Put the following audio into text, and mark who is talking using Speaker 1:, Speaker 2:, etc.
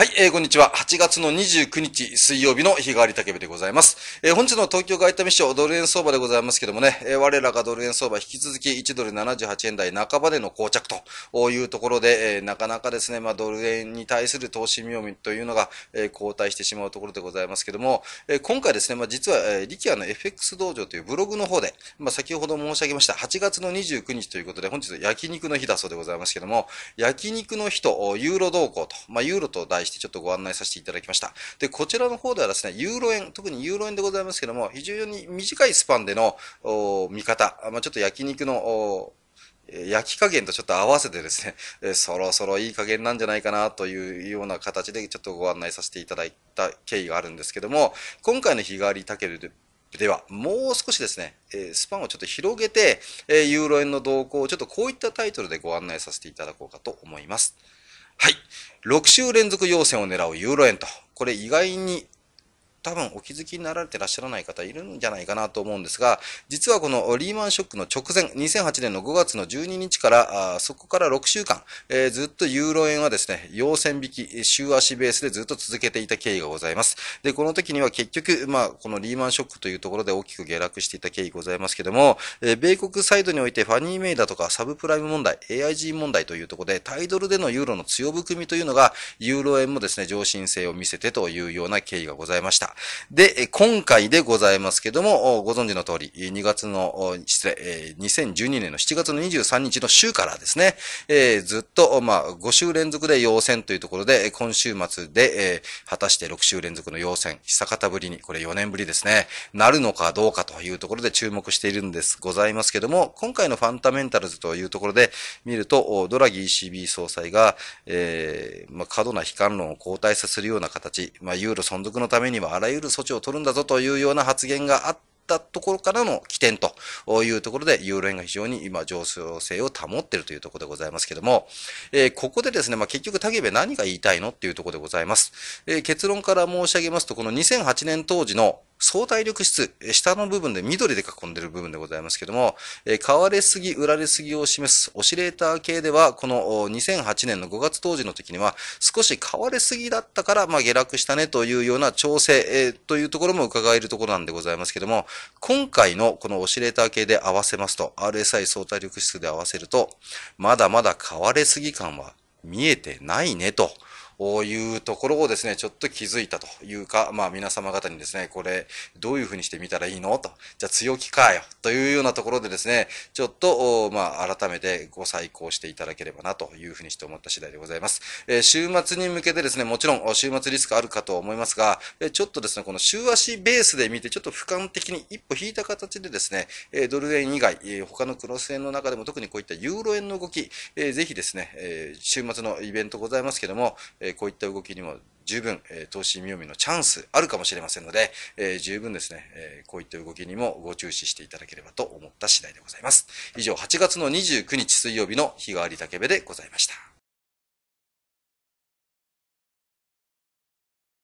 Speaker 1: はい、えー、こんにちは。8月の29日水曜日の日替わり竹部でございます。えー、本日の東京外為市場ドル円相場でございますけどもね、えー、我らがドル円相場引き続き1ドル78円台半ばでの膠着というところで、えー、なかなかですね、まあドル円に対する投資見読みというのが、えー、後退してしまうところでございますけども、えー、今回ですね、まあ実は、えー、リキアの FX 道場というブログの方で、まあ先ほど申し上げました8月の29日ということで、本日焼肉の日だそうでございますけども、焼肉の日とユーロ動向と、まあユーロと題してしてちょっとご案内させていただきました。で、こちらの方ではですね、ユーロ円、特にユーロ円でございますけども、非常に短いスパンでの見方、まあ、ちょっと焼肉の焼き加減とちょっと合わせてですね、そろそろいい加減なんじゃないかなというような形でちょっとご案内させていただいた経緯があるんですけども、今回の日替わりタケルででは、もう少しですね、スパンをちょっと広げて、ユーロ円の動向をちょっとこういったタイトルでご案内させていただこうかと思います。はい。6週連続要線を狙うユーロ円と。これ意外に多分お気づきになられてらっしゃらない方いるんじゃないかなと思うんですが、実はこのリーマンショックの直前、2008年の5月の12日から、あそこから6週間、えー、ずっとユーロ円はですね、陽線引き、週足ベースでずっと続けていた経緯がございます。で、この時には結局、まあ、このリーマンショックというところで大きく下落していた経緯ございますけども、えー、米国サイドにおいてファニーメイだとかサブプライム問題、AIG 問題というところで、タイドルでのユーロの強含みというのが、ユーロ円もですね、上進性を見せてというような経緯がございました。。で、今回でございますけども、ご存知の通り、2月の、失礼、2012年の7月の23日の週からですね、ずっと、まあ、5週連続で陽線というところで、今週末で、えー、果たして6週連続の陽線、久方ぶりに、これ4年ぶりですね、なるのかどうかというところで注目しているんです、ございますけども、今回のファンタメンタルズというところで見ると、ドラギ ECB 総裁が、えー、まあ、過度な悲観論を後退させるような形、まあ、ユーロ存続のためにはあらゆる措置を取るんだぞというような発言があって、ったところからの起点というところで、ユーロ円が非常に今上昇性を保っているというところでございますけども、えー、ここでですね、まあ、結局、竹部何が言いたいのっていうところでございます。えー、結論から申し上げますと、この2008年当時の相対力質、下の部分で緑で囲んでいる部分でございますけども、買われすぎ、売られすぎを示すオシレーター系では、この2008年の5月当時の時には、少し買われすぎだったから、まあ、下落したねというような調整というところも伺えるところなんでございますけども、今回のこのオシレーター系で合わせますと、RSI 相対力質で合わせると、まだまだ買われすぎ感は見えてないねと。いうところをですね、ちょっと気づいたというか、まあ皆様方にですね、これどういうふうにしてみたらいいのと、じゃあ強気かよというようなところでですね、ちょっと、まあ改めてご再考していただければなというふうにして思った次第でございます。えー、週末に向けてですね、もちろん週末リスクあるかと思いますが、えちょっとですね、この週足ベースで見て、ちょっと俯瞰的に一歩引いた形でですね、えドル円以外、え他のクロス円の中でも特にこういったユーロ円の動き、えー、ぜひですね、え週末のイベントございますけども、ええこういった動きにも十分、え投資見読みのチャンスあるかもしれませんので、え十分ですね、えこういった動きにもご注視していただければと思った次第でございます。以上、8月の29日水曜日の日替わり竹部でございました。